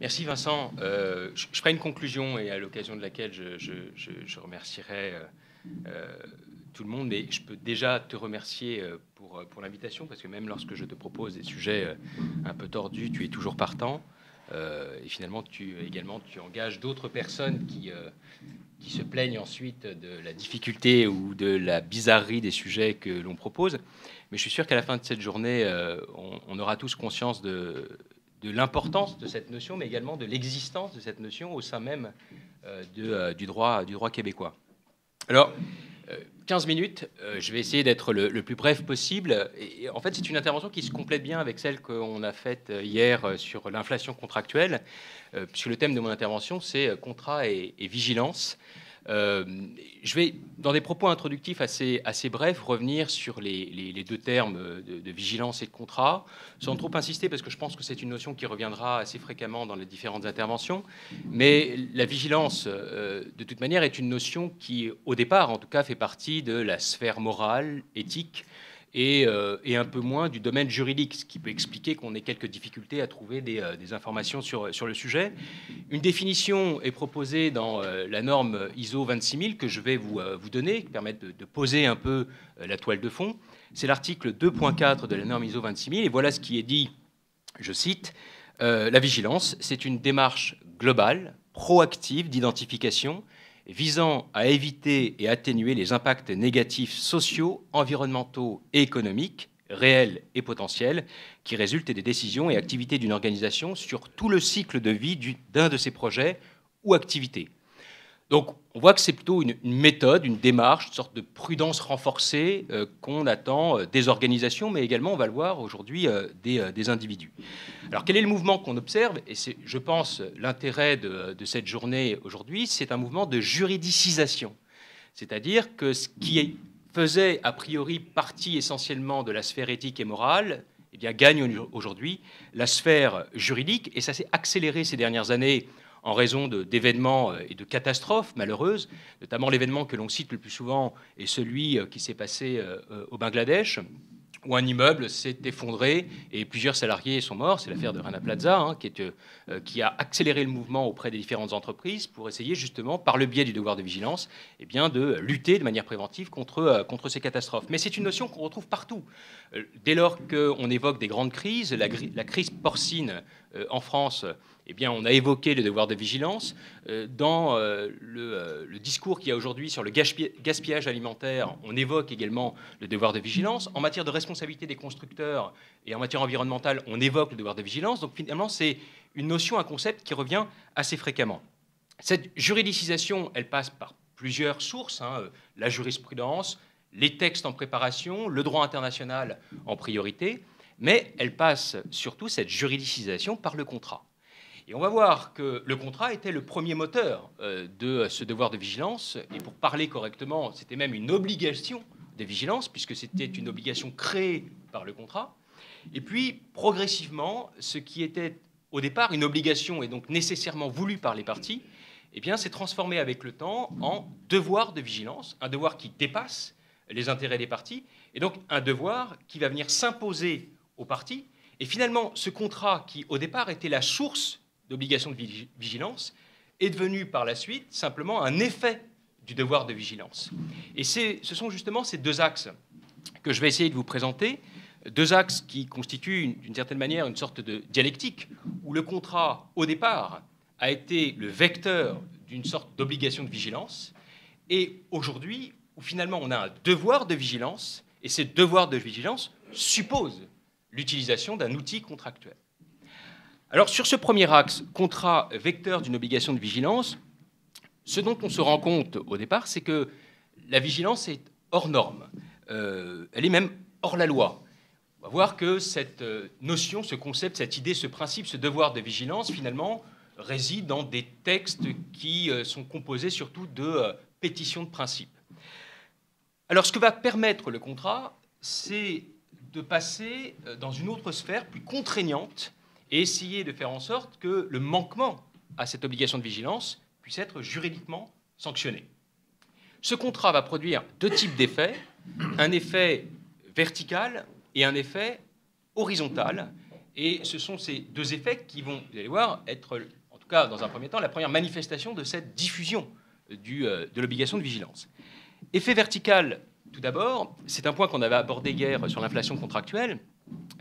Merci Vincent. Euh, je, ferai une conclusion et à l'occasion de laquelle je, remercierai euh, euh, tout le monde. Et je peux déjà te remercier pour, pour l'invitation parce que même lorsque je te propose des sujets un peu tordus, tu es toujours partant. et finalement, tu également tu engages d'autres personnes qui, qui se plaignent ensuite de la difficulté ou de la bizarrerie des sujets que l'on propose. Mais je suis sûr qu'à la fin de cette journée, on aura tous conscience de de l'importance de cette notion, mais également de l'existence de cette notion au sein même euh, euh, du, droit, du droit québécois. Alors, 15 euh, minutes, je vais essayer d'être le, plus bref possible. Et, en fait, c'est une intervention qui se complète bien avec celle qu'on a faite hier sur l'inflation contractuelle, puisque le thème de mon intervention, c'est contrat et vigilance. Euh, je vais, dans des propos introductifs assez, assez brefs, revenir sur les, deux termes de, vigilance et de contrat, sans trop insister, parce que je pense que c'est une notion qui reviendra assez fréquemment dans les différentes interventions. Mais la vigilance, euh, de toute manière, est une notion qui, au départ, en tout cas, fait partie de la sphère morale, éthique, euh, et, un peu moins du domaine juridique, ce qui peut expliquer qu'on ait quelques difficultés à trouver des, euh, informations sur, le sujet. Une définition est proposée dans euh, la norme ISO 26000 que je vais vous, donner, qui permet de, de poser un peu la toile de fond. C'est l'article 2.4 de la norme ISO 26000 et voilà ce qui est dit, je cite, La vigilance, c'est une démarche globale, proactive d'identification visant à éviter et atténuer les impacts négatifs sociaux, environnementaux et économiques, réels et potentiels, qui résultent des décisions et activités d'une organisation sur tout le cycle de vie d'un de ses projets ou activités. Donc on voit que c'est plutôt une, méthode, une démarche, une sorte de prudence renforcée euh, qu'on attend euh, des organisations, mais également, on va le voir aujourd'hui, euh, des, individus. Alors quel est le mouvement qu'on observe Et c'est, je pense, l'intérêt de, de cette journée aujourd'hui, c'est un mouvement de juridicisation. C'est-à-dire que ce qui faisait a priori partie essentiellement de la sphère éthique et morale, eh bien, gagne aujourd'hui la sphère juridique, et ça s'est accéléré ces dernières années en raison d'événements euh, et de catastrophes malheureuses, notamment l'événement que l'on cite le plus souvent est celui euh, qui s'est passé euh, au Bangladesh, où un immeuble s'est effondré et plusieurs salariés sont morts. C'est l'affaire de Rana Plaza, hein, qui, a accéléré le mouvement auprès des différentes entreprises pour essayer justement, par le biais du devoir de vigilance, eh de lutter de manière préventive contre, ces catastrophes. Mais c'est une notion qu'on retrouve partout. dès lors qu'on évoque des grandes crises, la crise porcine en France eh bien, on a évoqué le devoir de vigilance. Euh, dans euh, euh, le, discours qu'il y a aujourd'hui sur le gaspillage alimentaire, on évoque également le devoir de vigilance. En matière de responsabilité des constructeurs et en matière environnementale, on évoque le devoir de vigilance. Donc finalement, c'est une notion, un concept qui revient assez fréquemment. Cette juridicisation, elle passe par plusieurs sources, hein, la jurisprudence, les textes en préparation, le droit international en priorité, mais elle passe surtout, cette juridicisation, par le contrat. Et on va voir que le contrat était le premier moteur euh, de ce devoir de vigilance. Et pour parler correctement, c'était même une obligation de vigilance, puisque c'était une obligation créée par le contrat. Et puis, progressivement, ce qui était au départ une obligation et donc nécessairement voulu par les parties, eh bien, s'est transformé avec le temps en devoir de vigilance, un devoir qui dépasse les intérêts des parties, et donc un devoir qui va venir s'imposer aux parties. Et finalement, ce contrat qui, au départ, était la source d'obligation de vigilance est devenu par la suite simplement un effet du devoir de vigilance. Et ce sont justement ces deux axes que je vais essayer de vous présenter, deux axes qui constituent d'une certaine manière une sorte de dialectique, où le contrat, au départ, a été le vecteur d'une sorte d'obligation de vigilance, et aujourd'hui, où finalement on a un devoir de vigilance, et ce devoir de vigilance suppose l'utilisation d'un outil contractuel. Alors sur ce premier axe, contrat vecteur d'une obligation de vigilance, ce dont on se rend compte au départ, c'est que la vigilance est hors norme. Euh, elle est même hors la loi. On va voir que cette euh, notion, ce concept, cette idée, ce principe, ce devoir de vigilance, finalement, réside dans des textes qui euh, sont composés surtout de pétitions de principe. Alors ce que va permettre le contrat, c'est de passer dans une autre sphère plus contraignante et essayer de faire en sorte que le manquement à cette obligation de vigilance puisse être juridiquement sanctionné. Ce contrat va produire deux types d'effets, un effet vertical et un effet horizontal. Et ce sont ces deux effets qui vont, vous allez voir, être, en tout cas dans un premier temps, la première manifestation de cette diffusion euh, euh, de l'obligation de vigilance. Effet vertical, tout d'abord, c'est un point qu'on avait abordé hier sur l'inflation contractuelle,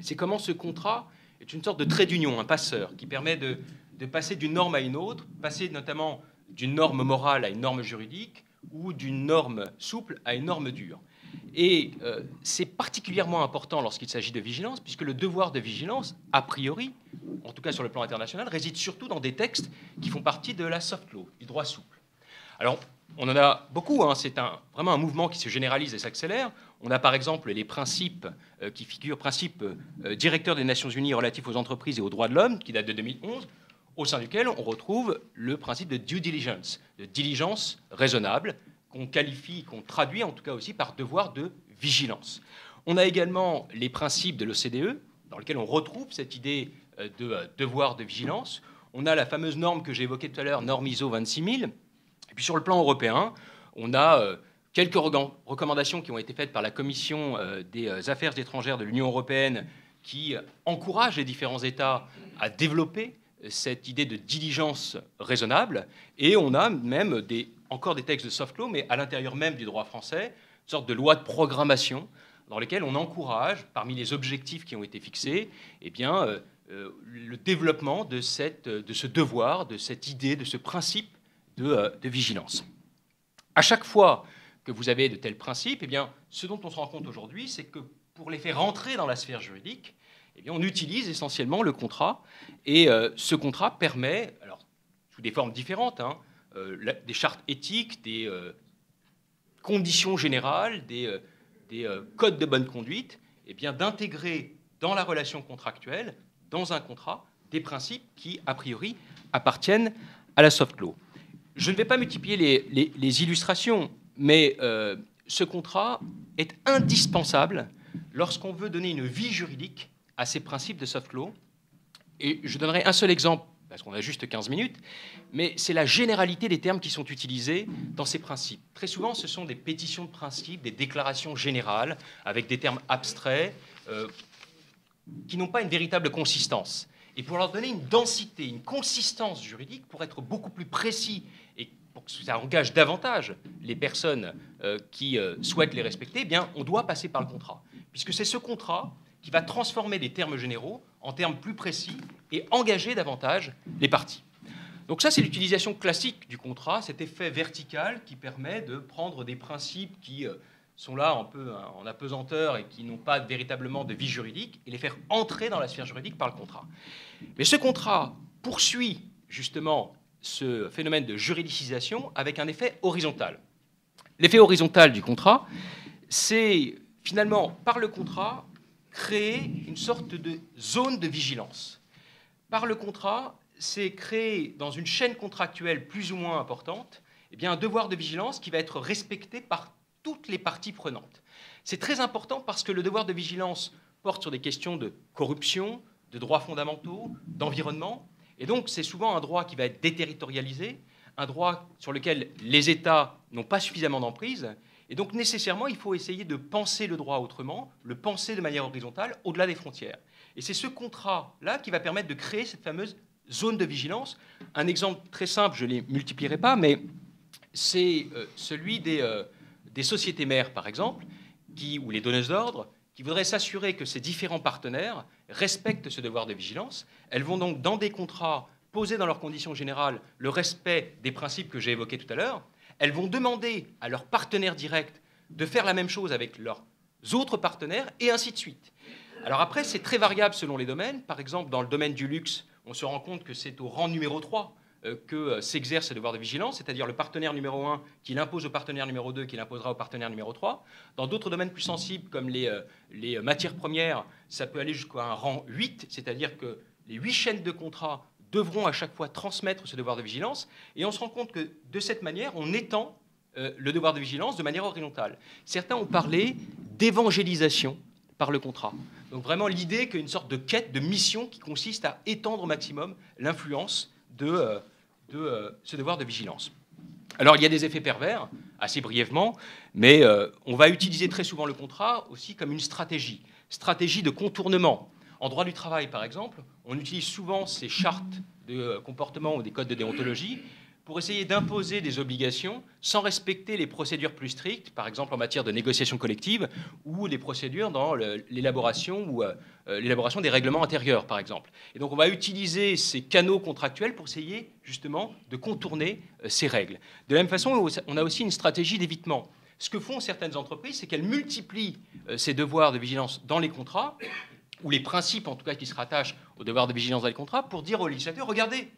c'est comment ce contrat est une sorte de trait d'union, un passeur, qui permet de, passer d'une norme à une autre, passer notamment d'une norme morale à une norme juridique, ou d'une norme souple à une norme dure. Et euh, c'est particulièrement important lorsqu'il s'agit de vigilance, puisque le devoir de vigilance, a priori, en tout cas sur le plan international, réside surtout dans des textes qui font partie de la soft law, du droit souple. Alors, on en a beaucoup, hein, c'est vraiment un mouvement qui se généralise et s'accélère. On a par exemple les principes euh, qui figurent, principes euh, directeurs des Nations Unies relatifs aux entreprises et aux droits de l'homme, qui datent de 2011, au sein duquel on retrouve le principe de due diligence, de diligence raisonnable, qu'on qualifie, qu'on traduit en tout cas aussi par devoir de vigilance. On a également les principes de l'OCDE, dans lesquels on retrouve cette idée euh, de devoir de vigilance. On a la fameuse norme que j'ai évoquée tout à l'heure, norme ISO 26000. Et puis sur le plan européen, on a Quelques recommandations qui ont été faites par la Commission euh, des euh, affaires étrangères de l'Union européenne qui euh, encourage les différents États à développer cette idée de diligence raisonnable. Et on a même encore des textes de soft law, mais à l'intérieur même du droit français, une sorte de loi de programmation dans laquelle on encourage, parmi les objectifs qui ont été fixés, eh bien, le développement de, ce devoir, de cette idée, de ce principe de, de vigilance. À chaque fois que vous avez de tels principes, et eh bien, ce dont on se rend compte aujourd'hui, c'est que pour les faire rentrer dans la sphère juridique, et eh bien, on utilise essentiellement le contrat. Et euh, ce contrat permet, alors, sous des formes différentes, hein, euh, des chartes éthiques, des euh, conditions générales, des, des codes de bonne conduite, et eh bien, d'intégrer dans la relation contractuelle, dans un contrat, des principes qui, a priori, appartiennent à la soft law. Je ne vais pas multiplier les, les, les illustrations. Mais euh, ce contrat est indispensable lorsqu'on veut donner une vie juridique à ces principes de soft law. Et je donnerai un seul exemple, parce qu'on a juste 15 minutes, mais c'est la généralité des termes qui sont utilisés dans ces principes. Très souvent, ce sont des pétitions de principe, des déclarations générales, avec des termes abstraits, euh, qui n'ont pas une véritable consistance. Et pour leur donner une densité, une consistance juridique, pour être beaucoup plus précis pour que ça engage davantage les personnes euh, qui euh, souhaitent les respecter, eh bien, on doit passer par le contrat. Puisque c'est ce contrat qui va transformer les termes généraux en termes plus précis et engager davantage les parties. Donc ça, c'est l'utilisation classique du contrat, cet effet vertical qui permet de prendre des principes qui euh, sont là un peu en apesanteur et qui n'ont pas véritablement de vie juridique et les faire entrer dans la sphère juridique par le contrat. Mais ce contrat poursuit justement ce phénomène de juridicisation avec un effet horizontal. L'effet horizontal du contrat, c'est finalement, par le contrat, créer une sorte de zone de vigilance. Par le contrat, c'est créer dans une chaîne contractuelle plus ou moins importante eh bien, un devoir de vigilance qui va être respecté par toutes les parties prenantes. C'est très important parce que le devoir de vigilance porte sur des questions de corruption, de droits fondamentaux, d'environnement, et donc, c'est souvent un droit qui va être déterritorialisé, un droit sur lequel les États n'ont pas suffisamment d'emprise. Et donc, nécessairement, il faut essayer de penser le droit autrement, le penser de manière horizontale, au-delà des frontières. Et c'est ce contrat-là qui va permettre de créer cette fameuse zone de vigilance. Un exemple très simple, je ne les multiplierai pas, mais c'est euh, celui euh, des, sociétés mères, par exemple, qui, ou les donneuses d'ordre, qui voudraient s'assurer que ces différents partenaires respectent ce devoir de vigilance. Elles vont donc, dans des contrats, poser dans leurs conditions générales le respect des principes que j'ai évoqués tout à l'heure. Elles vont demander à leurs partenaires directs de faire la même chose avec leurs autres partenaires, et ainsi de suite. Alors après, c'est très variable selon les domaines. Par exemple, dans le domaine du luxe, on se rend compte que c'est au rang numéro 3 euh, que euh, s'exerce ce devoir de vigilance, c'est-à-dire le partenaire numéro 1 qui l'impose au partenaire numéro 2 qui l'imposera au partenaire numéro 3. Dans d'autres domaines plus sensibles comme les, euh, matières premières, ça peut aller jusqu'à un rang 8, c'est-à-dire que les 8 chaînes de contrats devront à chaque fois transmettre ce devoir de vigilance et on se rend compte que de cette manière, on étend le devoir de vigilance de manière horizontale. Certains ont parlé d'évangélisation par le contrat. Donc vraiment l'idée qu'une sorte de quête, de mission qui consiste à étendre au maximum l'influence de, euh, euh, ce devoir de vigilance. Alors il y a des effets pervers, assez brièvement, mais euh, on va utiliser très souvent le contrat aussi comme une stratégie, stratégie de contournement. En droit du travail, par exemple, on utilise souvent ces chartes de comportement ou des codes de déontologie pour essayer d'imposer des obligations sans respecter les procédures plus strictes, par exemple en matière de négociation collective ou les procédures dans l'élaboration ou euh, euh, l'élaboration des règlements intérieurs, par exemple. Et donc on va utiliser ces canaux contractuels pour essayer justement de contourner euh, ces règles. De la même façon, on a aussi une stratégie d'évitement. Ce que font certaines entreprises, c'est qu'elles multiplient ces devoirs de vigilance dans les contrats ou les principes en tout cas qui se rattachent aux devoirs de vigilance dans les contrats pour dire aux législateurs, regardez,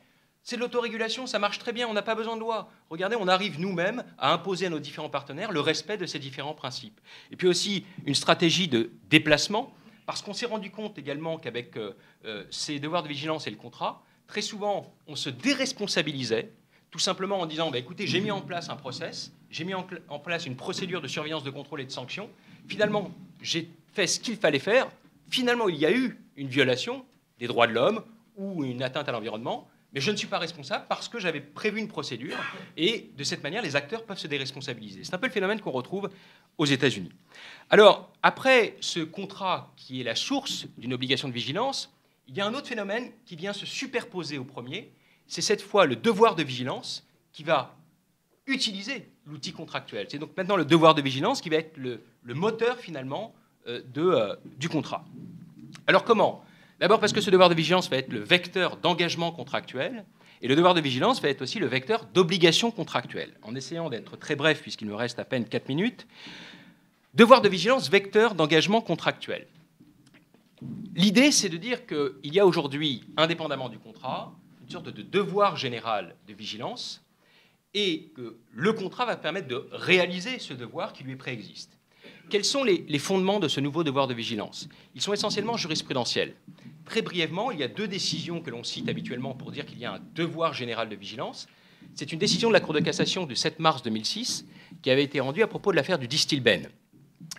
c'est de l'autorégulation, ça marche très bien, on n'a pas besoin de loi. Regardez, on arrive nous-mêmes à imposer à nos différents partenaires le respect de ces différents principes. Et puis aussi une stratégie de déplacement, parce qu'on s'est rendu compte également qu'avec euh, euh, ces devoirs de vigilance et le contrat, très souvent, on se déresponsabilisait, tout simplement en disant, Ben écoutez, j'ai mis en place un process, j'ai mis en place une procédure de surveillance, de contrôle et de sanction. Finalement, j'ai fait ce qu'il fallait faire. Finalement, il y a eu une violation des droits de l'homme ou une atteinte à l'environnement mais je ne suis pas responsable parce que j'avais prévu une procédure et de cette manière, les acteurs peuvent se déresponsabiliser. C'est un peu le phénomène qu'on retrouve aux États-Unis. Alors, après ce contrat qui est la source d'une obligation de vigilance, il y a un autre phénomène qui vient se superposer au premier. C'est cette fois le devoir de vigilance qui va utiliser l'outil contractuel. C'est donc maintenant le devoir de vigilance qui va être le, moteur finalement euh, euh, du contrat. Alors comment D'abord parce que ce devoir de vigilance va être le vecteur d'engagement contractuel, et le devoir de vigilance va être aussi le vecteur d'obligation contractuelle. En essayant d'être très bref, puisqu'il me reste à peine 4 minutes, devoir de vigilance, vecteur d'engagement contractuel. L'idée, c'est de dire qu'il y a aujourd'hui, indépendamment du contrat, une sorte de devoir général de vigilance, et que le contrat va permettre de réaliser ce devoir qui lui préexiste. Quels sont les, fondements de ce nouveau devoir de vigilance Ils sont essentiellement jurisprudentiels. Très brièvement, il y a deux décisions que l'on cite habituellement pour dire qu'il y a un devoir général de vigilance. C'est une décision de la Cour de cassation du 7 mars 2006 qui avait été rendue à propos de l'affaire du distilben.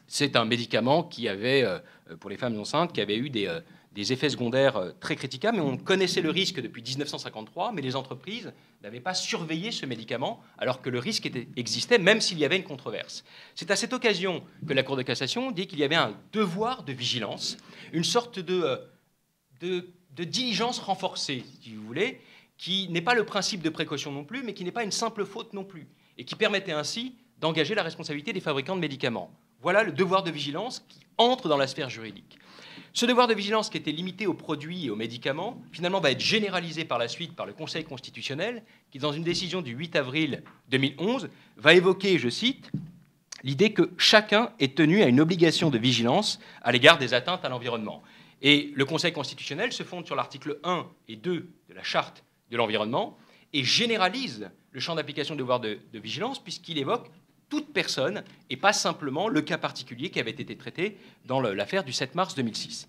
C'est un médicament qui avait, euh, pour les femmes enceintes, qui avait eu des, euh, des effets secondaires euh, très critiquables, mais on connaissait le risque depuis 1953, mais les entreprises n'avaient pas surveillé ce médicament alors que le risque existait, même s'il y avait une controverse. C'est à cette occasion que la Cour de cassation dit qu'il y avait un devoir de vigilance, une sorte euh, de, de diligence renforcée, si vous voulez, qui n'est pas le principe de précaution non plus, mais qui n'est pas une simple faute non plus, et qui permettait ainsi d'engager la responsabilité des fabricants de médicaments. Voilà le devoir de vigilance qui entre dans la sphère juridique. Ce devoir de vigilance qui était limité aux produits et aux médicaments, finalement, va être généralisé par la suite par le Conseil constitutionnel, qui, dans une décision du 8 avril 2011, va évoquer, je cite, l'idée que chacun est tenu à une obligation de vigilance à l'égard des atteintes à l'environnement. Et le Conseil constitutionnel se fonde sur l'article 1 et 2 de la Charte de l'environnement et généralise le champ d'application du devoir de, de vigilance puisqu'il évoque toute personne et pas simplement le cas particulier qui avait été traité dans l'affaire du 7 mars 2006.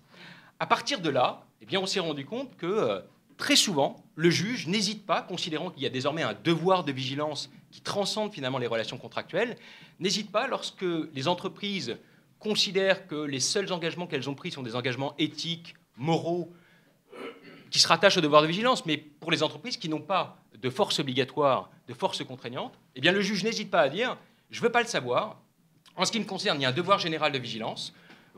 À partir de là, eh bien, on s'est rendu compte que euh, très souvent, le juge n'hésite pas, considérant qu'il y a désormais un devoir de vigilance qui transcende finalement les relations contractuelles, n'hésite pas lorsque les entreprises considèrent que les seuls engagements qu'elles ont pris sont des engagements éthiques, moraux, qui se rattachent au devoir de vigilance, mais pour les entreprises qui n'ont pas de force obligatoire, de force contraignante, eh bien le juge n'hésite pas à dire je ne veux pas le savoir. En ce qui me concerne, il y a un devoir général de vigilance.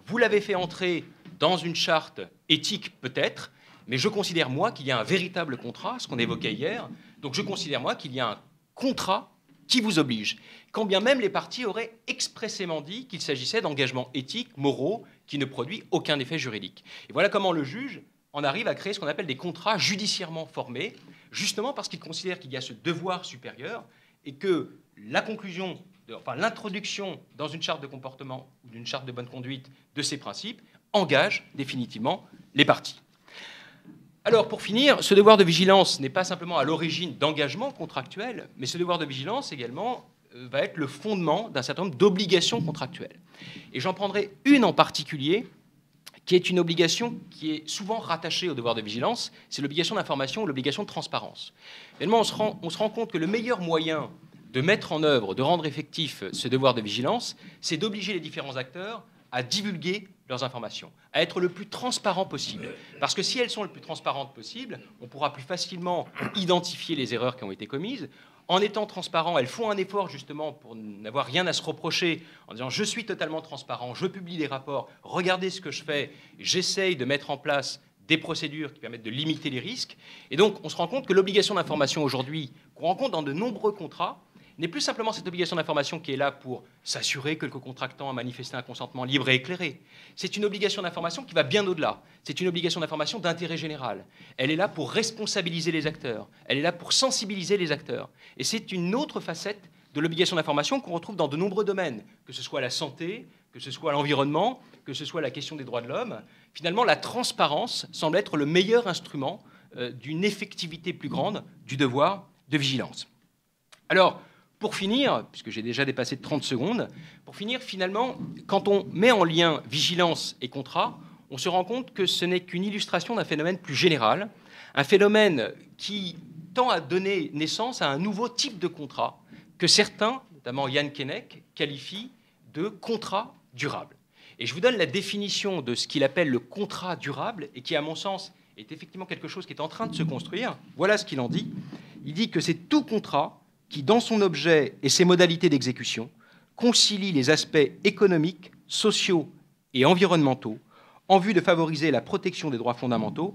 Vous l'avez fait entrer dans une charte éthique, peut-être, mais je considère, moi, qu'il y a un véritable contrat, ce qu'on évoquait hier. Donc je considère, moi, qu'il y a un contrat qui vous oblige. Quand bien même les partis auraient expressément dit qu'il s'agissait d'engagements éthiques, moraux, qui ne produit aucun effet juridique. Et voilà comment le juge en arrive à créer ce qu'on appelle des contrats judiciairement formés, justement parce qu'il considère qu'il y a ce devoir supérieur et que la conclusion enfin l'introduction dans une charte de comportement ou d'une charte de bonne conduite de ces principes engage définitivement les parties. Alors pour finir, ce devoir de vigilance n'est pas simplement à l'origine d'engagements contractuels, mais ce devoir de vigilance également euh, va être le fondement d'un certain nombre d'obligations contractuelles. Et j'en prendrai une en particulier, qui est une obligation qui est souvent rattachée au devoir de vigilance, c'est l'obligation d'information ou l'obligation de transparence. Évidemment, on se, rend, on se rend compte que le meilleur moyen de mettre en œuvre, de rendre effectif ce devoir de vigilance, c'est d'obliger les différents acteurs à divulguer leurs informations, à être le plus transparent possible. Parce que si elles sont le plus transparentes possible, on pourra plus facilement identifier les erreurs qui ont été commises. En étant transparent, elles font un effort justement pour n'avoir rien à se reprocher, en disant je suis totalement transparent, je publie des rapports, regardez ce que je fais, j'essaye de mettre en place des procédures qui permettent de limiter les risques. Et donc on se rend compte que l'obligation d'information aujourd'hui, qu'on rencontre dans de nombreux contrats, n'est plus simplement cette obligation d'information qui est là pour s'assurer que le contractant a manifesté un consentement libre et éclairé. C'est une obligation d'information qui va bien au-delà. C'est une obligation d'information d'intérêt général. Elle est là pour responsabiliser les acteurs. Elle est là pour sensibiliser les acteurs. Et c'est une autre facette de l'obligation d'information qu'on retrouve dans de nombreux domaines, que ce soit la santé, que ce soit l'environnement, que ce soit la question des droits de l'homme. Finalement, la transparence semble être le meilleur instrument euh, d'une effectivité plus grande du devoir de vigilance. Alors, pour finir, puisque j'ai déjà dépassé 30 secondes, pour finir, finalement, quand on met en lien vigilance et contrat, on se rend compte que ce n'est qu'une illustration d'un phénomène plus général, un phénomène qui tend à donner naissance à un nouveau type de contrat que certains, notamment Yann Kennec, qualifient de contrat durable. Et je vous donne la définition de ce qu'il appelle le contrat durable et qui, à mon sens, est effectivement quelque chose qui est en train de se construire. Voilà ce qu'il en dit. Il dit que c'est tout contrat qui, dans son objet et ses modalités d'exécution, concilie les aspects économiques, sociaux et environnementaux en vue de favoriser la protection des droits fondamentaux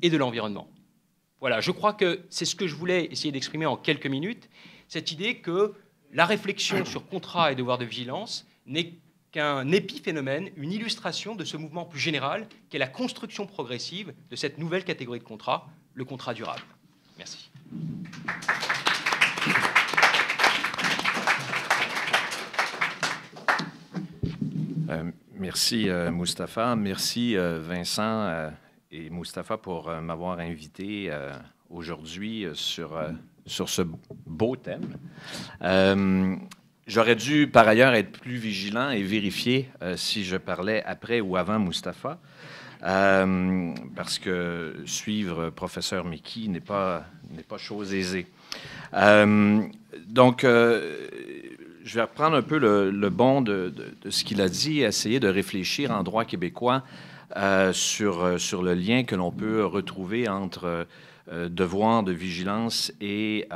et de l'environnement. Voilà, je crois que c'est ce que je voulais essayer d'exprimer en quelques minutes, cette idée que la réflexion sur contrat et devoir de vigilance n'est qu'un épiphénomène, une illustration de ce mouvement plus général qu'est la construction progressive de cette nouvelle catégorie de contrat, le contrat durable. Merci. Euh, merci, euh, Mustapha, Merci, euh, Vincent et Mustapha pour m'avoir invité aujourd'hui sur, sur ce beau thème. J'aurais dû, par ailleurs, être plus vigilant et vérifier si je parlais après ou avant Moustapha, parce que suivre professeur Mickey n'est pas, pas chose aisée. donc, je vais reprendre un peu le, bond bon de, ce qu'il a dit, et essayer de réfléchir en droit québécois euh, sur, euh, sur le lien que l'on peut retrouver entre euh, devoir de vigilance et,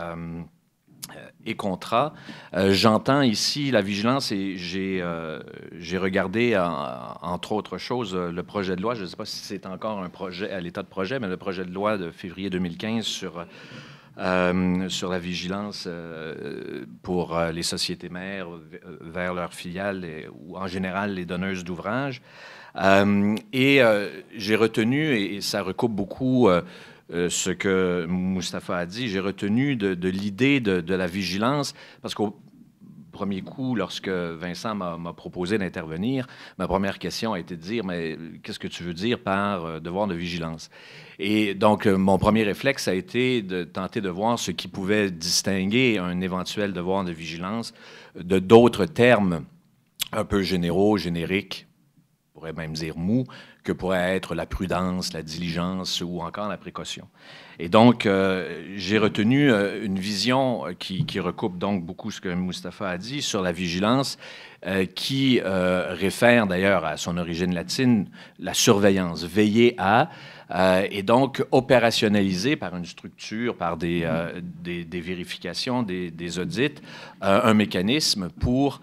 et contrat. J'entends ici la vigilance et j'ai regardé, entre autres choses, le projet de loi. Je ne sais pas si c'est encore un projet à l'état de projet, mais le projet de loi de février 2015 sur euh, sur la vigilance euh, pour euh, les sociétés mères vers leurs filiales ou en général les donneuses d'ouvrages. et j'ai retenu, et, ça recoupe beaucoup ce que Mustapha a dit, j'ai retenu de, l'idée de, de, la vigilance, parce qu'au premier coup, lorsque Vincent m'a proposé d'intervenir, ma première question a été de dire, mais euh, qu'est-ce que tu veux dire par euh, devoir de vigilance? Et donc, euh, mon premier réflexe a été de tenter de voir ce qui pouvait distinguer un éventuel devoir de vigilance de d'autres termes un peu généraux, génériques, pourrait même dire mou, que pourrait être la prudence, la diligence ou encore la précaution. Et donc, euh, j'ai retenu euh, une vision euh, qui, recoupe donc beaucoup ce que Mustapha a dit sur la vigilance, qui réfère d'ailleurs à son origine latine, la surveillance, veiller à, et donc opérationnaliser par une structure, par des, vérifications, des, des audits, un mécanisme pour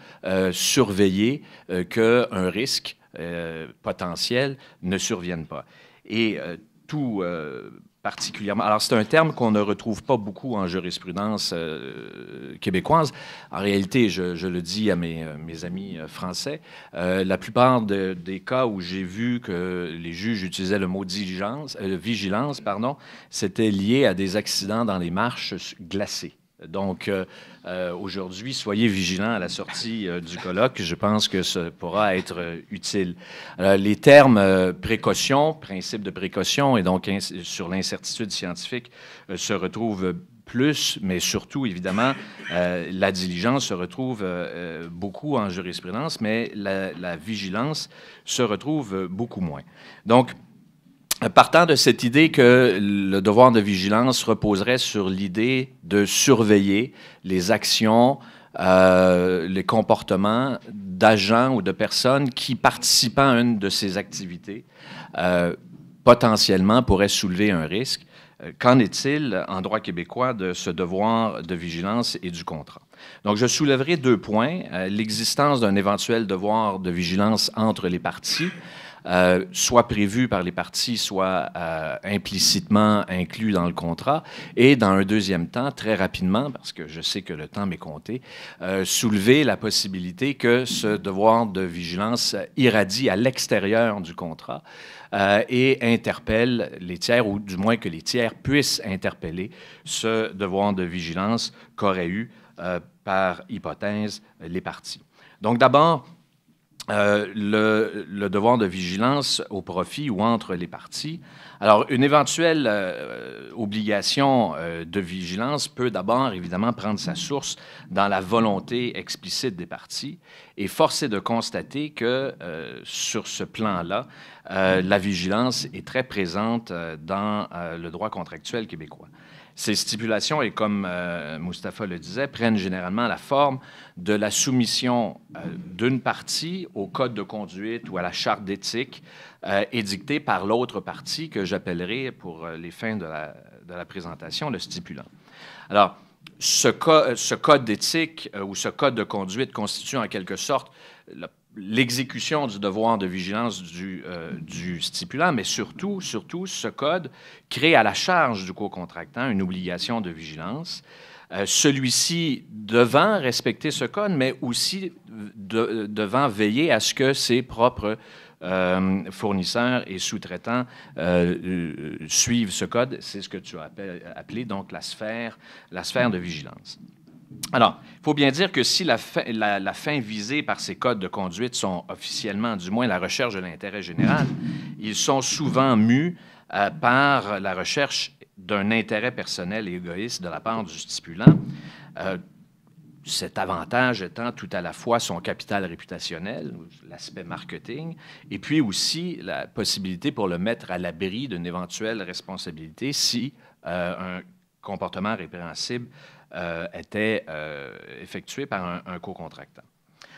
surveiller qu'un risque euh, potentiels ne surviennent pas. Et euh, tout euh, particulièrement. Alors, c'est un terme qu'on ne retrouve pas beaucoup en jurisprudence québécoise. En réalité, je, le dis à mes, amis français, la plupart des cas où j'ai vu que les juges utilisaient le mot diligence, vigilance, pardon, c'était lié à des accidents dans les marches glacées. Donc, euh, euh, aujourd'hui, soyez vigilants à la sortie euh, du colloque. Je pense que ça pourra être utile. les termes précaution, principe de précaution et donc sur l'incertitude scientifique se retrouvent plus, mais surtout, évidemment, la diligence se retrouve beaucoup en jurisprudence, mais la, la vigilance se retrouve beaucoup moins. Donc, partant de cette idée que le devoir de vigilance reposerait sur l'idée de surveiller les actions, euh, les comportements d'agents ou de personnes qui, participant à une de ces activités, euh, potentiellement pourraient soulever un risque. Euh, qu'en est-il en droit québécois de ce devoir de vigilance et du contrat? Donc, je soulèverai deux points. L'existence d'un éventuel devoir de vigilance entre les parties euh, soit prévu par les parties, soit euh, implicitement inclus dans le contrat. Et dans un deuxième temps, très rapidement, parce que je sais que le temps m'est compté, euh, soulever la possibilité que ce devoir de vigilance irradie à l'extérieur du contrat et interpelle les tiers, ou du moins que les tiers puissent interpeller ce devoir de vigilance qu'auraient eu, par hypothèse, les parties. Donc d'abord, euh, le, devoir de vigilance au profit ou entre les parties. Alors, une éventuelle euh, obligation euh, de vigilance peut d'abord, évidemment, prendre sa source dans la volonté explicite des parties. Et forcer de constater que, sur ce plan-là, la vigilance est très présente dans le droit contractuel québécois. Ces stipulations, et comme euh, Mustapha le disait, prennent généralement la forme de la soumission euh, d'une partie au code de conduite ou à la charte d'éthique euh, édictée par l'autre partie que j'appellerai pour les fins de la, présentation le stipulant. Alors, ce, ce code d'éthique ou ce code de conduite constitue en quelque sorte le l'exécution du devoir de vigilance euh, du, stipulant, mais surtout, surtout, ce code crée à la charge du co-contractant une obligation de vigilance. Euh, celui-ci devant respecter ce code, mais aussi devant veiller à ce que ses propres euh, fournisseurs et sous-traitants suivent ce code. C'est ce que tu as appelé, appelé donc la sphère, la sphère de vigilance. Alors, il faut bien dire que si la fin, visée par ces codes de conduite sont officiellement, du moins, la recherche de l'intérêt général, ils sont souvent mus euh, par la recherche d'un intérêt personnel et égoïste de la part du stipulant, euh, cet avantage étant tout à la fois son capital réputationnel, l'aspect marketing, et puis aussi la possibilité pour le mettre à l'abri d'une éventuelle responsabilité si euh, un comportement répréhensible euh, était euh, effectué par un, co-contractant.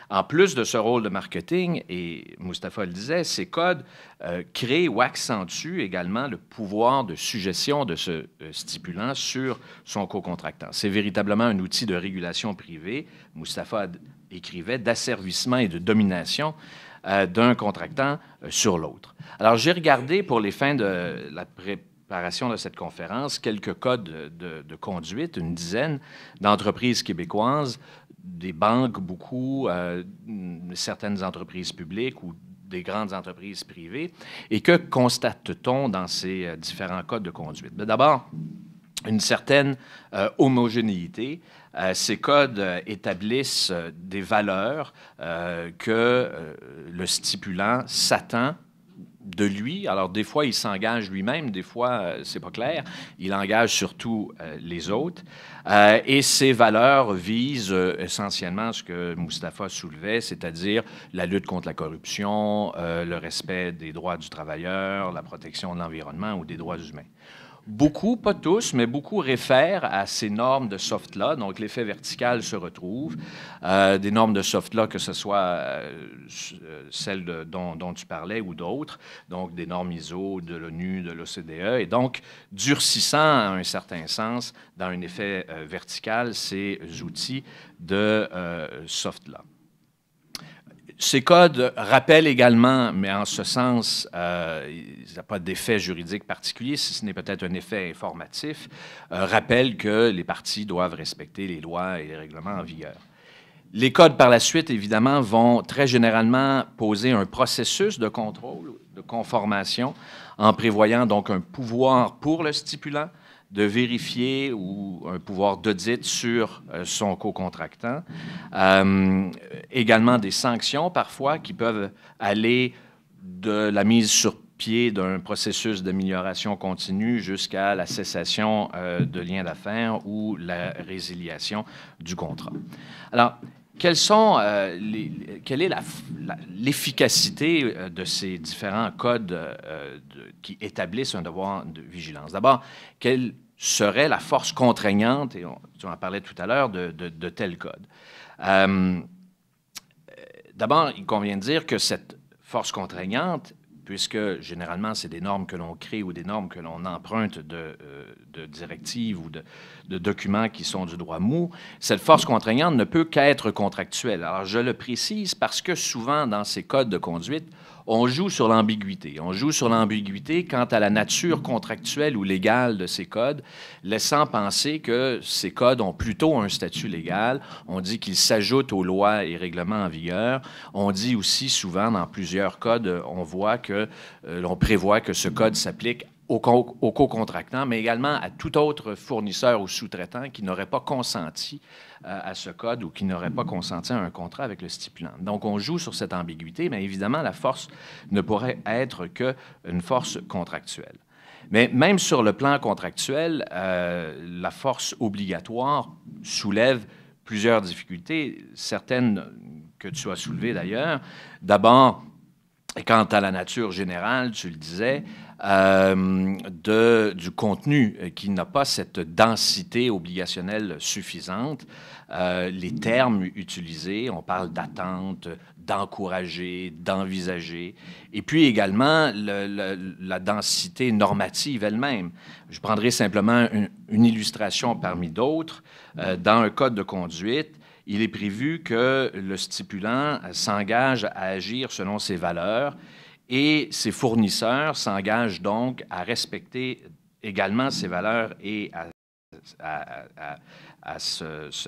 En plus de ce rôle de marketing, et Mustapha le disait, ces codes euh, créent ou accentuent également le pouvoir de suggestion de ce stipulant sur son co-contractant. C'est véritablement un outil de régulation privée, Mustapha écrivait, d'asservissement et de domination d'un contractant sur l'autre. Alors j'ai regardé pour les fins de la préparation préparation de cette conférence quelques codes de, conduite, une dizaine d'entreprises québécoises, des banques beaucoup, euh, certaines entreprises publiques ou des grandes entreprises privées. Et que constate-t-on dans ces euh, différents codes de conduite? Ben, d'abord, une certaine euh, homogénéité. ces codes établissent des valeurs que le stipulant s'attend de lui. Alors, des fois, il s'engage lui-même, des fois, euh, c'est pas clair. Il engage surtout euh, les autres. Euh, et ses valeurs visent essentiellement ce que Mustapha soulevait, c'est-à-dire la lutte contre la corruption, le respect des droits du travailleur, la protection de l'environnement ou des droits humains. Beaucoup, pas tous, mais beaucoup réfèrent à ces normes de soft law. Donc, l'effet vertical se retrouve. Euh, des normes de soft law, que ce soit euh, euh, celles dont, tu parlais ou d'autres, donc des normes ISO de l'ONU, de l'OCDE, et donc durcissant à un certain sens, dans un effet vertical, ces outils de soft law ces codes rappellent également, mais en ce sens, il n'y a pas d'effet juridique particulier, si ce n'est peut-être un effet informatif, euh, rappellent que les parties doivent respecter les lois et les règlements en vigueur. Les codes, par la suite, évidemment, vont très généralement poser un processus de contrôle, de conformation, en prévoyant donc un pouvoir pour le stipulant, de vérifier ou un pouvoir d'audit sur euh, son co-contractant. Euh, également des sanctions parfois qui peuvent aller de la mise sur pied d'un processus d'amélioration continue jusqu'à la cessation euh, de liens d'affaires ou la résiliation du contrat. Alors, quelles sont, les, quelle est l'efficacité de ces différents codes qui établissent un devoir de vigilance? D'abord, serait la force contraignante, et on, tu en parlais tout à l'heure, de, tel code. Euh, d'abord, il convient de dire que cette force contraignante, puisque généralement c'est des normes que l'on crée ou des normes que l'on emprunte de, euh, directives ou de, de documents qui sont du droit mou, cette force contraignante ne peut qu'être contractuelle. Alors, je le précise parce que souvent, dans ces codes de conduite, on joue sur l'ambiguïté. On joue sur l'ambiguïté quant à la nature contractuelle ou légale de ces codes, laissant penser que ces codes ont plutôt un statut légal. On dit qu'ils s'ajoutent aux lois et règlements en vigueur. On dit aussi souvent, dans plusieurs codes, on voit que euh, l'on prévoit que ce code s'applique aux, co-contractants, mais également à tout autre fournisseur ou sous-traitant qui n'aurait pas consenti euh, à ce code ou qui n'aurait pas consenti à un contrat avec le stipulant. Donc, on joue sur cette ambiguïté, mais évidemment, la force ne pourrait être qu'une force contractuelle. Mais même sur le plan contractuel, euh, la force obligatoire soulève plusieurs difficultés, certaines que tu as soulevées d'ailleurs. D'abord, quant à la nature générale, tu le disais, euh, du contenu qui n'a pas cette densité obligationnelle suffisante. Euh, les termes utilisés, on parle d'attente, d'encourager, d'envisager, et puis également la densité normative elle-même. Je prendrai simplement une, illustration parmi d'autres. Euh, dans un code de conduite, il est prévu que le stipulant s'engage à agir selon ses valeurs et ces fournisseurs s'engagent donc à respecter également ces valeurs et à,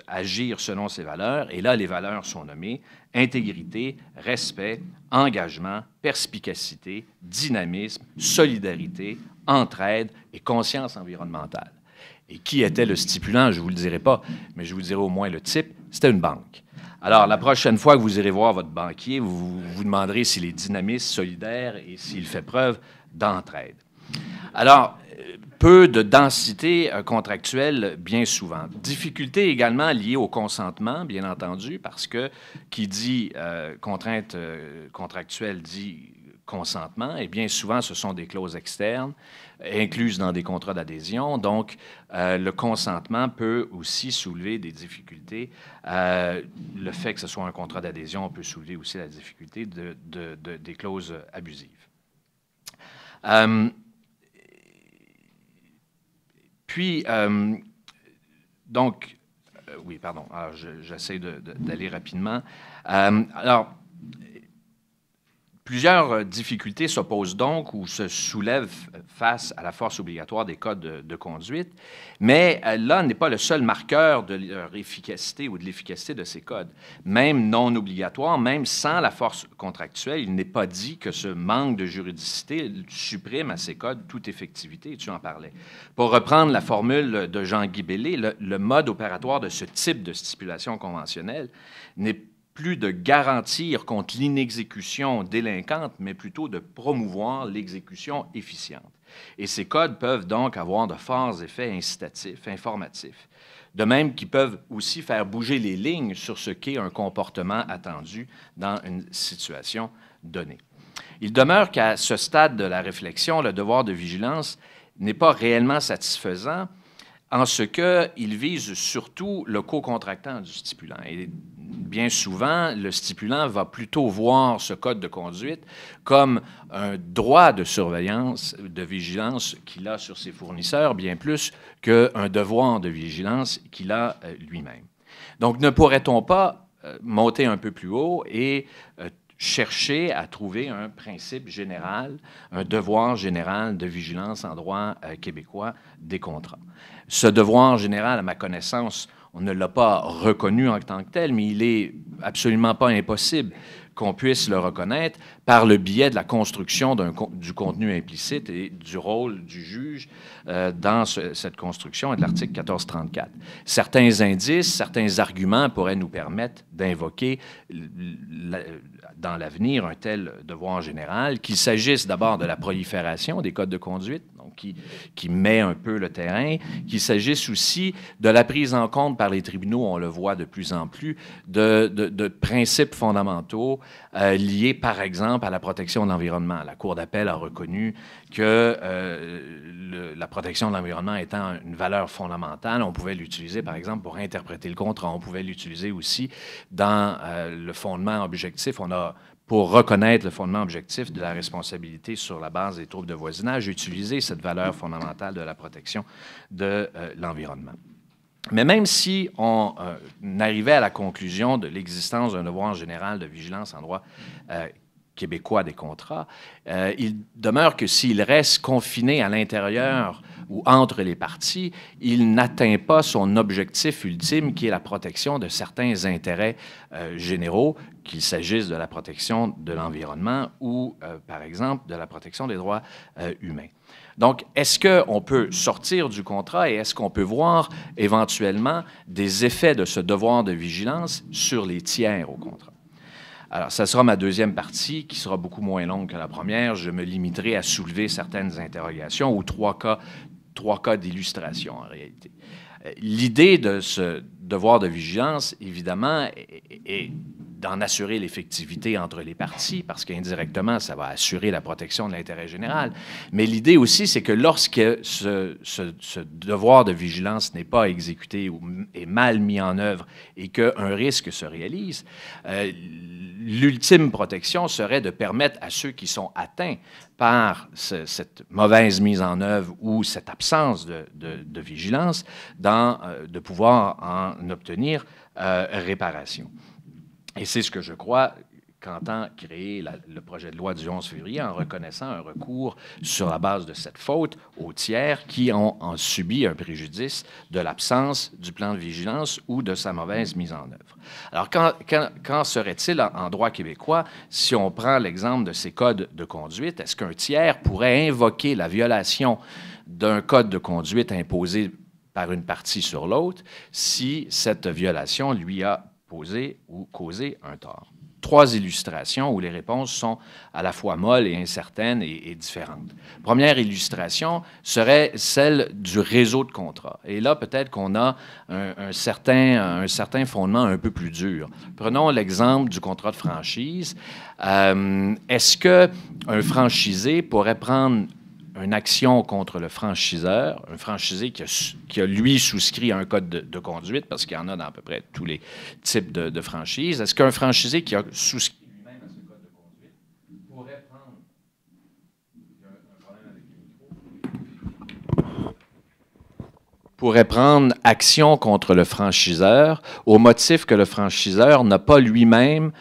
agir selon ces valeurs. Et là, les valeurs sont nommées intégrité, respect, engagement, perspicacité, dynamisme, solidarité, entraide et conscience environnementale. Et qui était le stipulant, je ne vous le dirai pas, mais je vous dirai au moins le type, c'était une banque. Alors, la prochaine fois que vous irez voir votre banquier, vous vous demanderez s'il est dynamiste, solidaire et s'il fait preuve d'entraide. Alors, euh, peu de densité euh, contractuelle bien souvent. Difficulté également liée au consentement, bien entendu, parce que qui dit euh, contrainte contractuelle dit consentement, et eh bien souvent, ce sont des clauses externes incluses dans des contrats d'adhésion. Donc, euh, le consentement peut aussi soulever des difficultés. Euh, le fait que ce soit un contrat d'adhésion peut soulever aussi la difficulté de, des clauses abusives. Euh, puis, donc, oui, pardon, ah, j'essaie d'aller rapidement. alors, Plusieurs euh, difficultés s'opposent donc ou se soulèvent face à la force obligatoire des codes de, conduite, mais euh, là n'est pas le seul marqueur de leur efficacité ou de l'efficacité de ces codes. Même non obligatoire, même sans la force contractuelle, il n'est pas dit que ce manque de juridicité supprime à ces codes toute effectivité, tu en parlais. Pour reprendre la formule de Jean-Guy Bellé, le, le mode opératoire de ce type de stipulation conventionnelle n'est plus de garantir contre l'inexécution délinquante, mais plutôt de promouvoir l'exécution efficiente. Et ces codes peuvent donc avoir de forts effets incitatifs, informatifs. De même qu'ils peuvent aussi faire bouger les lignes sur ce qu'est un comportement attendu dans une situation donnée. Il demeure qu'à ce stade de la réflexion, le devoir de vigilance n'est pas réellement satisfaisant en ce il vise surtout le co-contractant du stipulant. Et bien souvent, le stipulant va plutôt voir ce code de conduite comme un droit de surveillance, de vigilance qu'il a sur ses fournisseurs, bien plus qu'un devoir de vigilance qu'il a euh, lui-même. Donc, ne pourrait-on pas euh, monter un peu plus haut et euh, chercher à trouver un principe général, un devoir général de vigilance en droit euh, québécois des contrats. Ce devoir général, à ma connaissance, on ne l'a pas reconnu en tant que tel, mais il est absolument pas impossible qu'on puisse le reconnaître par le biais de la construction du contenu implicite et du rôle du juge euh, dans cette construction et de l'article 1434. Certains indices, certains arguments pourraient nous permettre d'invoquer dans l'avenir un tel devoir général, qu'il s'agisse d'abord de la prolifération des codes de conduite qui, met un peu le terrain, qu'il s'agisse aussi de la prise en compte par les tribunaux, on le voit de plus en plus, de, principes fondamentaux euh, liés, par exemple, à la protection de l'environnement. La Cour d'appel a reconnu que euh, la protection de l'environnement étant une valeur fondamentale, on pouvait l'utiliser, par exemple, pour interpréter le contrat, on pouvait l'utiliser aussi dans euh, le fondement objectif. On a pour reconnaître le fondement objectif de la responsabilité sur la base des troubles de voisinage, utiliser cette valeur fondamentale de la protection de euh, l'environnement. Mais même si on euh, arrivait à la conclusion de l'existence d'un devoir général de vigilance en droit euh, québécois des contrats, euh, il demeure que s'il reste confiné à l'intérieur ou entre les parties, il n'atteint pas son objectif ultime qui est la protection de certains intérêts euh, généraux, qu'il s'agisse de la protection de l'environnement ou, euh, par exemple, de la protection des droits humains. Donc, est-ce qu'on peut sortir du contrat et est-ce qu'on peut voir éventuellement des effets de ce devoir de vigilance sur les tiers au contrat? Alors, ça sera ma deuxième partie, qui sera beaucoup moins longue que la première. Je me limiterai à soulever certaines interrogations ou trois cas, trois cas d'illustration en réalité. Euh, l'idée de ce devoir de vigilance, évidemment, est, est d'en assurer l'effectivité entre les parties, parce qu'indirectement, ça va assurer la protection de l'intérêt général. Mais l'idée aussi, c'est que lorsque ce, devoir de vigilance n'est pas exécuté ou est mal mis en œuvre et qu'un risque se réalise, euh, l'ultime protection serait de permettre à ceux qui sont atteints par cette mauvaise mise en œuvre ou cette absence de, vigilance euh, de pouvoir en obtenir euh, réparation. Et c'est ce que je crois qu'entend créer le projet de loi du 11 février en reconnaissant un recours sur la base de cette faute aux tiers qui ont en subi un préjudice de l'absence du plan de vigilance ou de sa mauvaise mise en œuvre. Alors, quand, quand, serait-il en, en droit québécois, si on prend l'exemple de ces codes de conduite, est-ce qu'un tiers pourrait invoquer la violation d'un code de conduite imposé par une partie sur l'autre si cette violation lui a poser ou causer un tort. Trois illustrations où les réponses sont à la fois molles et incertaines et, différentes. Première illustration serait celle du réseau de contrats. Et là, peut-être qu'on a un, certain, un certain fondement un peu plus dur. Prenons l'exemple du contrat de franchise. Euh, est-ce qu'un franchisé pourrait prendre une action contre le franchiseur, un franchisé qui a, qui a lui souscrit à un code de, conduite, parce qu'il y en a dans à peu près tous les types de, franchises. Est-ce qu'un franchisé qui a souscrit lui-même à ce code de conduite pourrait prendre action contre le franchiseur au motif que le franchiseur n'a pas lui-même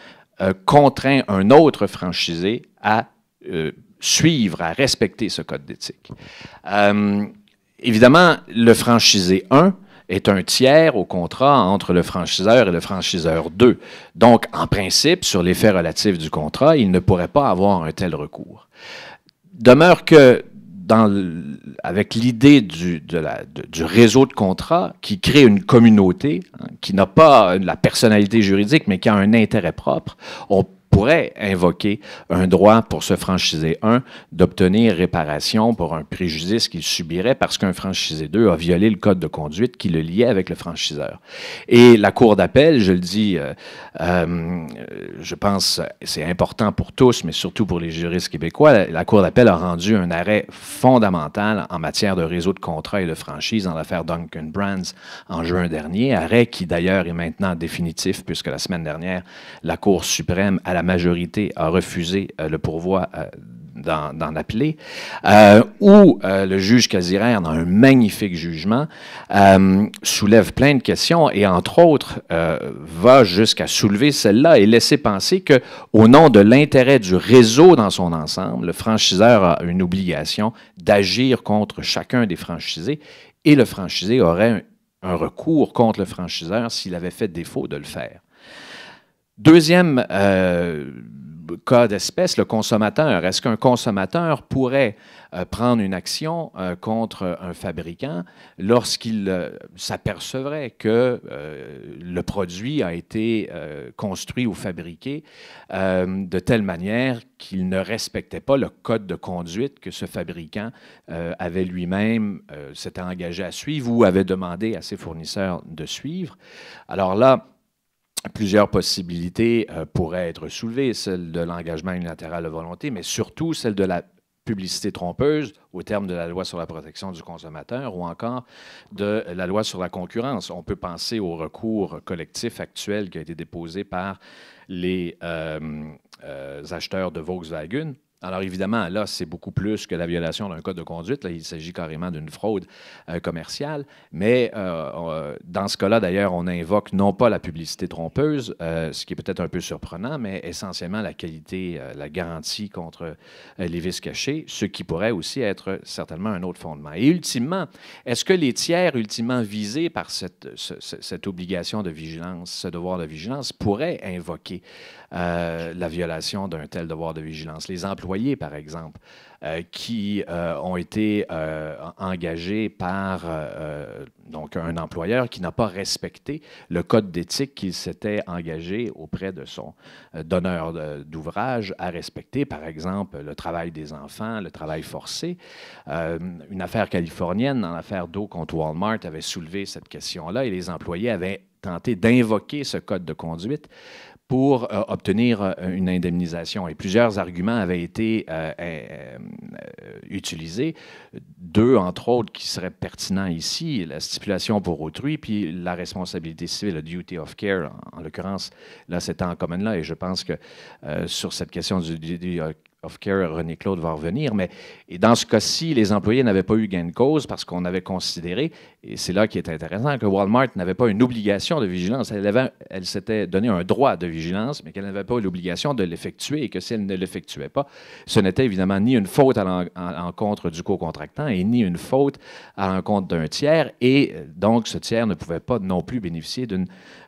euh, contraint un autre franchisé à euh, suivre, à respecter ce code d'éthique. Euh, évidemment, le franchisé 1 est un tiers au contrat entre le franchiseur et le franchiseur 2. Donc, en principe, sur l'effet relatif du contrat, il ne pourrait pas avoir un tel recours. Demeure que avec l'idée du, réseau de contrats qui crée une communauté, hein, qui n'a pas la personnalité juridique, mais qui a un intérêt propre, on pourrait invoquer un droit pour ce franchisé 1 d'obtenir réparation pour un préjudice qu'il subirait parce qu'un franchisé 2 a violé le code de conduite qui le liait avec le franchiseur. Et la Cour d'appel, je le dis, euh, euh, je pense c'est important pour tous, mais surtout pour les juristes québécois, la Cour d'appel a rendu un arrêt fondamental en matière de réseau de contrats et de franchise dans l'affaire Duncan Brands en juin dernier, arrêt qui d'ailleurs est maintenant définitif puisque la semaine dernière, la Cour suprême a la majorité a refusé euh, le pourvoi euh, d'en appeler, euh, Ou où le juge Casiraire, dans un magnifique jugement, soulève plein de questions et, entre autres, va jusqu'à soulever celle-là et laisser penser que, au nom de l'intérêt du réseau dans son ensemble, le franchiseur a une obligation d'agir contre chacun des franchisés et le franchisé aurait un recours contre le franchiseur s'il avait fait défaut de le faire. Deuxième euh, cas d'espèce, le consommateur. Est-ce qu'un consommateur pourrait euh, prendre une action euh, contre un fabricant lorsqu'il s'apercevrait que le produit a été construit ou fabriqué de telle manière qu'il ne respectait pas le code de conduite que ce fabricant avait lui-même, s'était engagé à suivre ou avait demandé à ses fournisseurs de suivre? Alors là, Plusieurs possibilités euh, pourraient être soulevées, celle de l'engagement unilatéral de volonté, mais surtout celle de la publicité trompeuse au terme de la loi sur la protection du consommateur ou encore de la loi sur la concurrence. On peut penser au recours collectif actuel qui a été déposé par les euh, euh, acheteurs de Volkswagen alors évidemment, là, c'est beaucoup plus que la violation d'un code de conduite. Là, il s'agit carrément d'une fraude euh, commerciale. Mais euh, euh, dans ce cas-là, d'ailleurs, on invoque non pas la publicité trompeuse, ce qui est peut-être un peu surprenant, mais essentiellement la qualité, la garantie contre les vices cachés, ce qui pourrait aussi être certainement un autre fondement. Et ultimement, est-ce que les tiers ultimement visés par cette, cette obligation de vigilance, ce devoir de vigilance, pourraient invoquer euh, la violation d'un tel devoir de vigilance. Les employés, par exemple, euh, qui euh, ont été engagés par donc un employeur qui n'a pas respecté le code d'éthique qu'il s'était engagé auprès de son donneur d'ouvrage à respecter, par exemple le travail des enfants, le travail forcé. une affaire californienne, dans l'affaire d'eau contre Walmart, avait soulevé cette question-là et les employés avaient tenté d'invoquer ce code de conduite pour euh, obtenir euh, une indemnisation. Et plusieurs arguments avaient été euh, utilisés, deux entre autres qui seraient pertinents ici, la stipulation pour autrui, puis la responsabilité civile, le duty of care, en, l'occurrence, là c'était en commun là, et je pense que sur cette question du of René Claude va revenir, mais dans ce cas-ci, les employés n'avaient pas eu gain de cause parce qu'on avait considéré, et c'est là qui est intéressant, que Walmart n'avait pas une obligation de vigilance. Elle, s'était donné un droit de vigilance, mais qu'elle n'avait pas l'obligation de l'effectuer et que si elle ne l'effectuait pas, ce n'était évidemment ni une faute à l'encontre du co-contractant et ni une faute à l'encontre d'un tiers. Et euh, donc, ce tiers ne pouvait pas non plus bénéficier d'une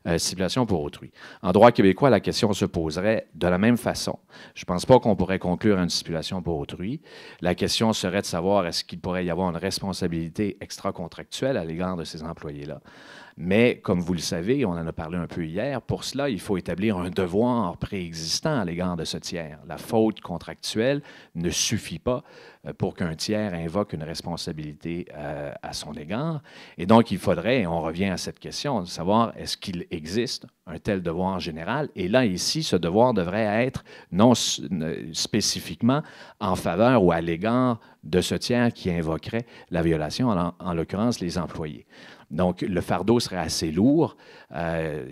euh, pour autrui. En droit québécois, la question se poserait de la même façon. Je ne pense pas qu'on pourrait conclure une stipulation pour autrui. La question serait de savoir est-ce qu'il pourrait y avoir une responsabilité extra-contractuelle à l'égard de ces employés-là. Mais comme vous le savez, on en a parlé un peu hier, pour cela, il faut établir un devoir préexistant à l'égard de ce tiers. La faute contractuelle ne suffit pas euh, pour qu'un tiers invoque une responsabilité euh, à son égard. Et donc, il faudrait, et on revient à cette question, de savoir est-ce qu'il existe un tel devoir général. Et là, ici, ce devoir devrait être non spécifiquement en faveur ou à l'égard de ce tiers qui invoquerait la violation, en l'occurrence les employés. Donc, le fardeau serait assez lourd. Euh,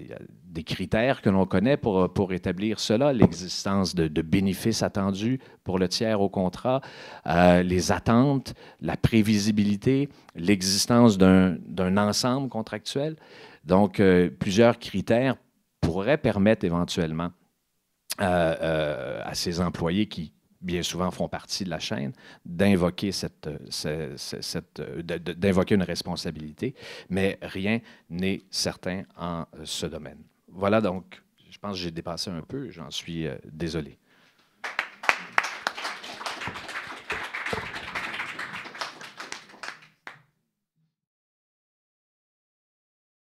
des critères que l'on connaît pour, pour établir cela, l'existence de, bénéfices attendus pour le tiers au contrat, euh, les attentes, la prévisibilité, l'existence d'un ensemble contractuel. Donc, euh, plusieurs critères pourraient permettre éventuellement euh, à ces employés qui, bien souvent font partie de la chaîne, d'invoquer cette, euh, euh, d'invoquer une responsabilité, mais rien n'est certain en euh, ce domaine. Voilà donc, je pense que j'ai dépassé un peu, j'en suis désolé.